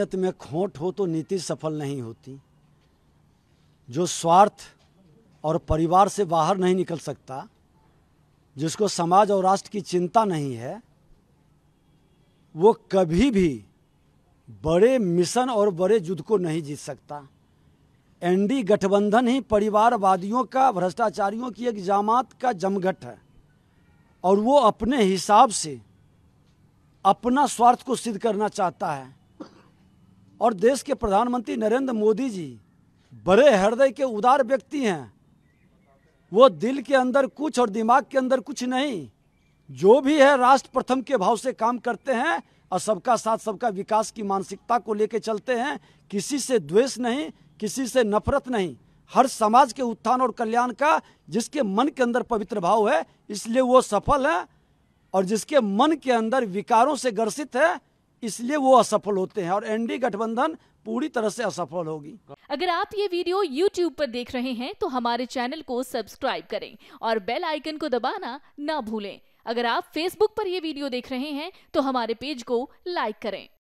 नियत में खोट हो तो नीति सफल नहीं होती जो स्वार्थ और परिवार से बाहर नहीं निकल सकता जिसको समाज और राष्ट्र की चिंता नहीं है वो कभी भी बड़े मिशन और बड़े युद्ध को नहीं जीत सकता एनडी गठबंधन ही परिवारवादियों का भ्रष्टाचारियों की एक जामात का जमघट है और वो अपने हिसाब से अपना स्वार्थ को सिद्ध करना चाहता है और देश के प्रधानमंत्री नरेंद्र मोदी जी बड़े हृदय के उदार व्यक्ति हैं वो दिल के अंदर कुछ और दिमाग के अंदर कुछ नहीं जो भी है राष्ट्र प्रथम के भाव से काम करते हैं और सबका साथ सबका विकास की मानसिकता को लेकर चलते हैं किसी से द्वेष नहीं किसी से नफरत नहीं हर समाज के उत्थान और कल्याण का जिसके मन के अंदर पवित्र भाव है इसलिए वो सफल है और जिसके मन के अंदर विकारों से ग्रसित है इसलिए वो असफल होते हैं और एनडी गठबंधन पूरी तरह से असफल होगी अगर आप ये वीडियो YouTube पर देख रहे हैं तो हमारे चैनल को सब्सक्राइब करें और बेल आइकन को दबाना ना भूलें अगर आप Facebook पर ये वीडियो देख रहे हैं तो हमारे पेज को लाइक करें